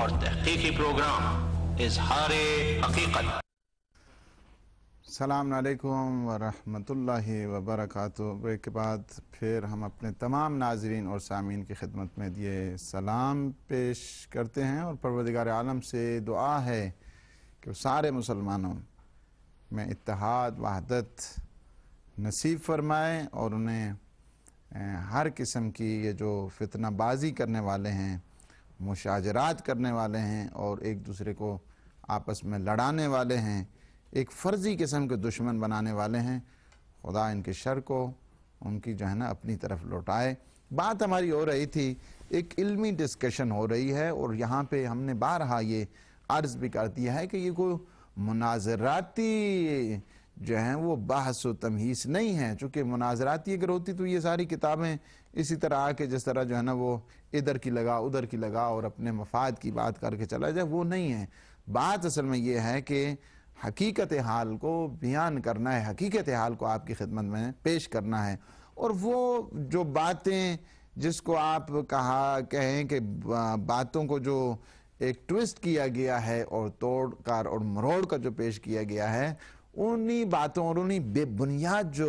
और तहकी प्रोग्राम इजहार हकीकत सलाम अलैकुम वरहमतुल्लाहि ब्रेक के बाद फिर हम अपने तमाम नाजरीन और सामीन की खिदमत में दिए सलाम पेश करते हैं और परवरदिगार आलम से दुआ है कि सारे मुसलमानों में इतिहाद वहदत नसीब फरमाएँ और उन्हें हर किस्म की ये जो फितनाबाजी करने वाले हैं मुशाजरात करने वाले हैं और एक दूसरे को आपस में लड़ाने वाले हैं एक फ़र्ज़ी किस्म के दुश्मन बनाने वाले हैं खुदा इनके शर को उनकी जो है ना अपनी तरफ लौटाए बात हमारी हो रही थी एक इल्मी डिस्कशन हो रही है और यहाँ पे हमने बारहा ये अर्ज़ भी कर दिया है कि ये कोई मुनाजराती जो हैं वो बहस व तमहीस नहीं है चूँकि मुनाजराती अगर होती तो ये सारी किताबें इसी तरह आके जिस तरह जो है ना वो इधर की लगा उधर की लगा और अपने मफाद की बात करके चला जाए वो नहीं है बात असल में ये है कि हकीकत हाल को बयान करना है हकीकत हाल को आपकी खिदमत में पेश करना है और वो जो बातें जिसको आप कहा कहें कि बातों को जो एक ट्विस्ट किया गया है और तोड़ कर और मरोड़ का जो पेश किया गया है उन्हीं बातों और उन्हीं बेबुनियाद जो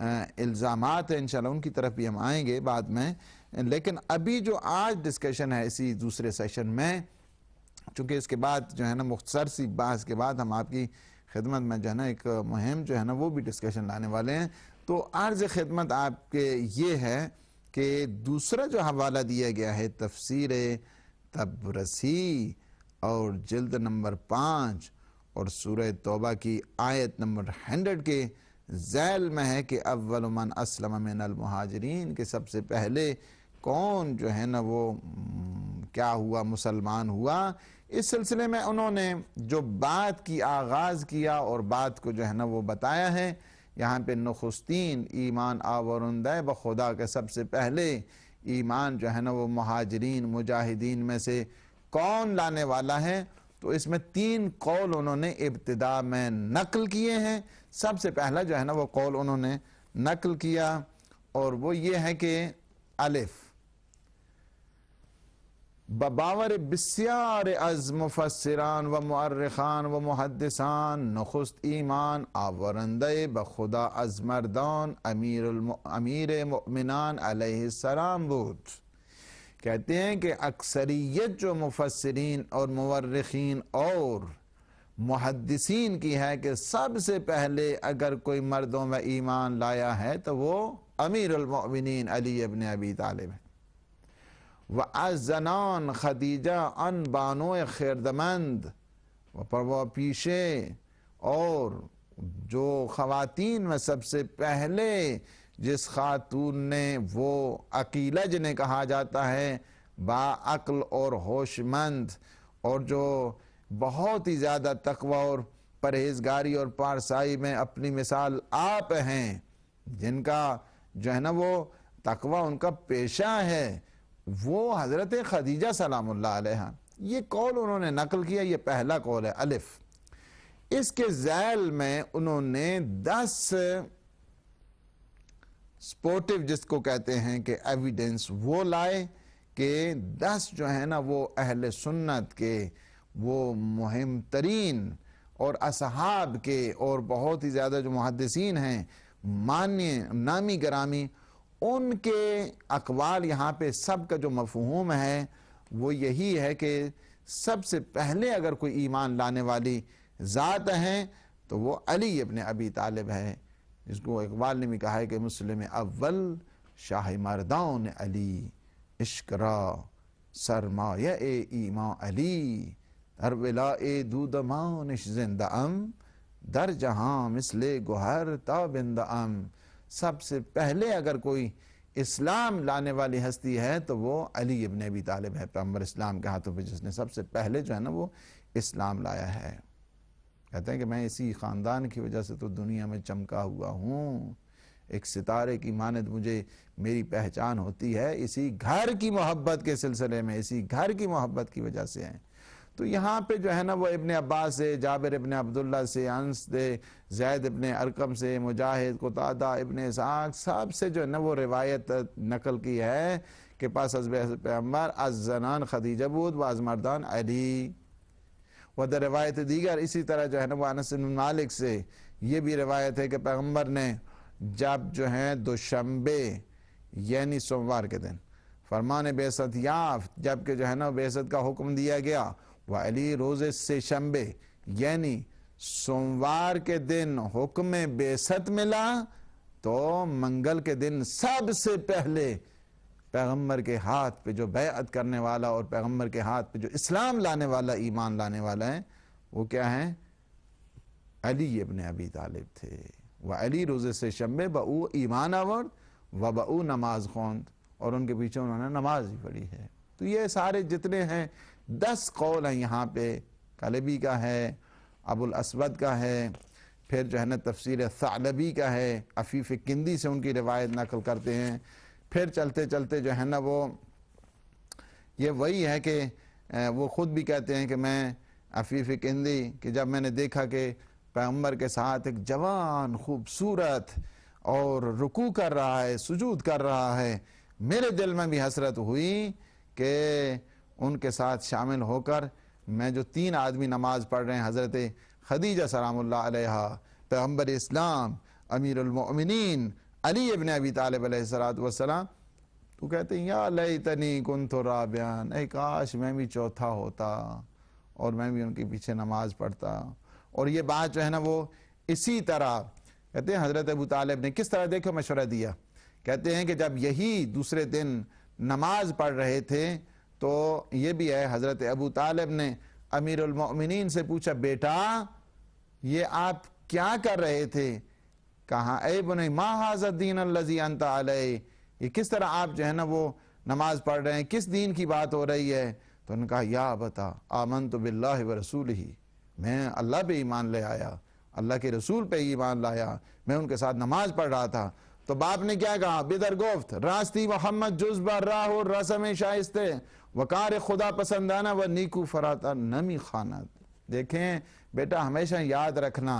इल्ज़ाम हैं इन उनकी तरफ भी हम आएंगे बाद में लेकिन अभी जो आज डिस्कशन है इसी दूसरे सेशन में चूँकि इसके बाद जो है ना मुख्तर सी बहस के बाद हम आपकी खिदमत में जो है ना एक मुहिम जो है ना वो भी डिस्कशन लाने वाले हैं तो आर्ज़ खिदमत आपके ये है कि दूसरा जो हवाला दिया गया है तफसर तबरसी और जल्द नंबर पाँच और सूर तोबा की आयत नंबर हंड्रेड के जैल में है कि अव्वलमन असलम मिनमहाजरीन के सबसे पहले कौन जो है ना वो क्या हुआ मुसलमान हुआ इस सिलसिले में उन्होंने जो बात की आगाज़ किया और बात को जो है ना वो बताया है यहाँ पे नखुस्तीन ईमान आवरुंद ब खुदा के सबसे पहले ईमान जो है ना वो महाजरीन मुजाहिदीन में से कौन लाने वाला है तो इसमें तीन कौल उन्होंने इब्तदा में नकल किए हैं सबसे पहला जो है ना वो कौल उन्होंने नकल किया और वो ये है कि अलिफ बबावर बिस्यार अज मुफसरान व मर्रखान व मुहदसान नखुस्त ईमान आवरंद बखुदा अजमरदान अमीर अमीर मिनान अलसलाम बुद्ध कहते हैं कि अक्सरियत जो मुफसरीन और मवरखीन और मुहदसिन की है कि सबसे पहले अगर कोई मर्दों में ईमान लाया है तो वो अमीरमिन अली अबन अबी तालब है व अजनान खदीजा अन बानो खैरदमंद पर पीछे और जो खातन में सबसे पहले जिस खातून ने वो अकीला जिन्हें कहा जाता है बाअल और होशमंद और जो बहुत ही ज़्यादा तकवा और परहेजगारी और पारसाई में अपनी मिसाल आप हैं जिनका जो है ना वो तकवा उनका पेशा है वो हज़रत खदीजा सलाम ये कौल उन्होंने नकल किया ये पहला कौल है अलिफ इसके जैल में उन्होंने दस स्पोर्टिव जिसको कहते हैं कि एविडेंस वो लाए कि दस जो है ना वो अहल सुन्नत के वो मुहिम तरीन और असहाब के और बहुत ही ज़्यादा जो मुहदसिन हैं मान्य नामी ग्रामी उनके अकवाल यहाँ पे सब का जो मफहूम है वो यही है कि सबसे पहले अगर कोई ईमान लाने वाली ज़ात हैं तो वो अली अपने अबी तालिब है इसको इकबाल ने भी कहा है कि मुस्लिम अव्वल शाह मरदान अली इश्करा सरमा ए ईमा अली हर विला ए दूदमानिश जिंद अम दर जहाँ मिसले गुहर ताबिंद अम सबसे पहले अगर कोई इस्लाम लाने वाली हस्ती है तो वो अली इबन अबी तालिब है पैम्बर इस्लाम के हाथों पर जिसने सबसे पहले जो है ना वो इस्लाम लाया है कहते हैं कि मैं इसी ख़ानदान की वजह से तो दुनिया में चमका हुआ हूँ एक सितारे की मानद मुझे मेरी पहचान होती है इसी घर की मोहब्बत के सिलसिले में इसी घर की मोहब्बत की वजह से है तो यहाँ पे जो है ना वो इबन अब्बास से जाबिर इबन अब्दुल्ला से अंस से जैद इबन अरकम से मुजाहिद कुतादा इबन इसहाक सब से जो है ना वो रिवायत नकल की है कि पास अजब पैम्बर अजनान खदीजबूद व अजमरदान अली वद रवायत दीगर इसी तरह जो है ना वो अनस मालिक से ये भी रवायत है कि पैगम्बर ने जब जो है दुशंबे यानी सोमवार के दिन फरमान बेसत याफ जबकि जो है ना बेसत का हुक्म दिया गया वह अली रोज़ से शंबे यानी सोमवार के दिन हुक्म बेसत मिला तो मंगल के दिन सबसे पहले पैगम्बर के हाथ पे जो बैत करने वाला और पैगम्बर के हाथ पे जो इस्लाम लाने वाला ईमान लाने वाला है वो क्या है अली इबन अबी तालिब थे वह अली रोज़े से शम्बे बऊ ईमान आवर्द व बऊ नमाज खौंद और उनके पीछे उन्होंने नमाज भी पढ़ी है तो ये सारे जितने हैं दस कौल हैं यहाँ पे कलबी का है अबुल असवद का है फिर जो है ना तफसर सालबी का है अफीफ़ किंदी से उनकी रिवायत नकल करते हैं फिर चलते चलते जो है ना वो ये वही है कि वो ख़ुद भी कहते हैं कि मैं अफीफ़ किंदी कि जब मैंने देखा कि पैगम्बर के साथ एक जवान खूबसूरत और रुकू कर रहा है सुजूद कर रहा है मेरे दिल में भी हसरत हुई कि उनके साथ शामिल होकर मैं जो तीन आदमी नमाज पढ़ रहे हैं हज़रत खदीजा सलाम्ल पैगम्बर इस्लाम अमीरमिन अली इबन अबी तालब तो कहते हैं या लई तनी कन ए काश मैं भी चौथा होता और मैं भी उनके पीछे नमाज पढ़ता और ये बात जो है ना वो इसी तरह कहते हैं हज़रत अबू तालब ने किस तरह देखो मशवरा दिया कहते हैं कि जब यही दूसरे दिन नमाज पढ़ रहे थे तो ये भी है हज़रत अबू तालब ने अमीरमिन से पूछा बेटा ये आप क्या कर रहे थे कहा ए बुन माँ दीन अल्लजी अंता ये किस तरह आप जो है ना वो नमाज पढ़ रहे हैं किस दीन की बात हो रही है तो उन्होंने कहा या बता आमन तो बिल्ला व रसूल ही मैं अल्लाह पे ईमान ले आया अल्लाह के रसूल पे ईमान लाया मैं उनके साथ नमाज पढ़ रहा था तो बाप ने क्या कहा बिदर गोफ्त रास्ती मोहम्मद जुज्बा राह रसम शाइस्ते वकार खुदा पसंदाना व नीकू फराता नमी खाना देखें बेटा हमेशा याद रखना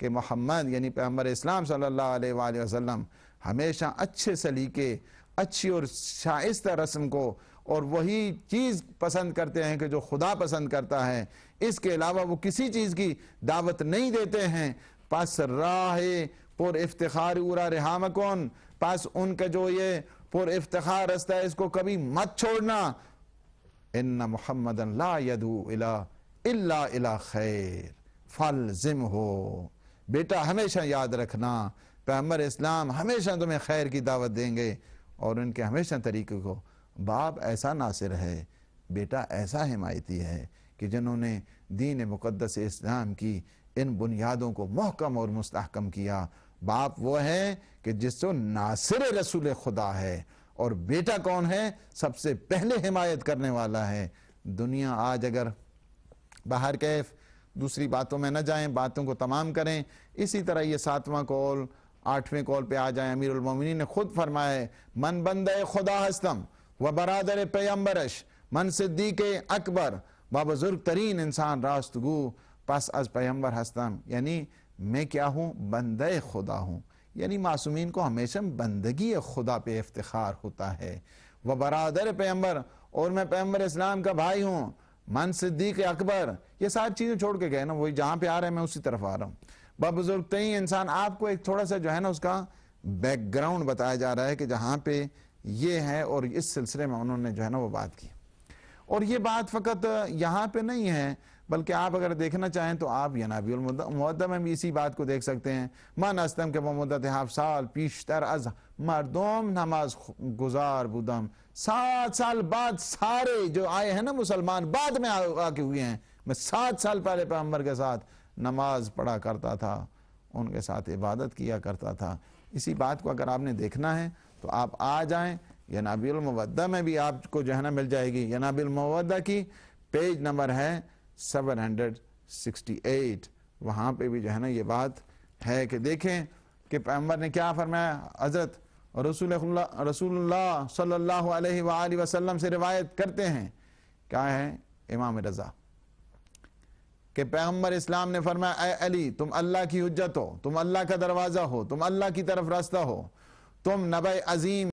कि मोहम्मद यानी पैम्बर इस्लाम सल्ला वसम हमेशा अच्छे सलीके अच्छी और शाइस्ता रस्म को और वही चीज़ पसंद करते हैं कि जो खुदा पसंद करता है इसके अलावा वो किसी चीज़ की दावत नहीं देते हैं पास राह पुर इफ्तार उरा रिहा कौन पास उनका जो ये पुर इफ्तार रस्ता है इसको कभी मत छोड़ना इन मोहम्मद ला यदू अला खैर फल जिम हो बेटा हमेशा याद रखना पैमर इस्लाम हमेशा तुम्हें खैर की दावत देंगे और उनके हमेशा तरीक़े को बाप ऐसा नासिर है बेटा ऐसा हिमायती है कि जिन्होंने दीन मुक़दस इस्लाम की इन बुनियादों को महकम और मस्तकम किया बाप वो है कि जिसको नासिर रसूल खुदा है और बेटा कौन है सबसे पहले हिमायत करने वाला है दुनिया आज अगर बाहर कैफ दूसरी बातों में न जाएं बातों को तमाम करें इसी तरह ये सातवां कौल आठवें कौल पे आ जाएं अमीर उलमिन ने खुद फरमाए मन बंद खुदा हस्तम व बरदर पैम्बरश मन सिद्दीक अकबर व बुज़ुर्ग तरीन इंसान रास्तगु पस अज पैम्बर हस्तम यानी मैं क्या हूँ बंद खुदा हूँ यानी मासूमिन को हमेशा बंदगी खुदा पे इफ्तार होता है वह बरदर पैम्बर और मैं पैम्बर इस्लाम का भाई हूँ मन सिद्दीक अकबर ये सारी चीज़ें छोड़ के गए ना वही जहां पे आ रहे हैं मैं उसी तरफ आ रहा हूँ बा बुजुर्ग तई इंसान आपको एक थोड़ा सा जो है ना उसका बैकग्राउंड बताया जा रहा है कि जहां पे ये है और इस सिलसिले में उन्होंने जो है ना वो बात की और ये बात फ़कत यहाँ पे नहीं है बल्कि आप अगर देखना चाहें तो आप यनाबीमदा में भी इसी बात को देख सकते हैं मन अस्तम के मदत हाफ साल पीशतर अज मरदम नमाज गुजार बुदम सात साल बाद सारे जो आए हैं ना मुसलमान बाद में आके हुए हैं मैं सात साल पहले पैम्बर के साथ नमाज पढ़ा करता था उनके साथ इबादत किया करता था इसी बात को अगर आपने देखना है तो आप आ जाएं यनाबिलमवदा में भी आपको जो है ना मिल जाएगी यनाबिलमवदा की पेज नंबर है 768 वहाँ पे भी जो है ना ये बात है कि देखें कि पैम्बर ने क्या फरमाया हजरत रसूल रसूल सल्ला वसम से रिवायत करते हैं क्या है इमाम रज़ा कि पैगम्बर इस्लाम ने फरमाया अली तुम अल्लाह की हजत हो तुम अल्लाह का दरवाज़ा हो तुम अल्लाह की तरफ रास्ता हो तुम नब अजीम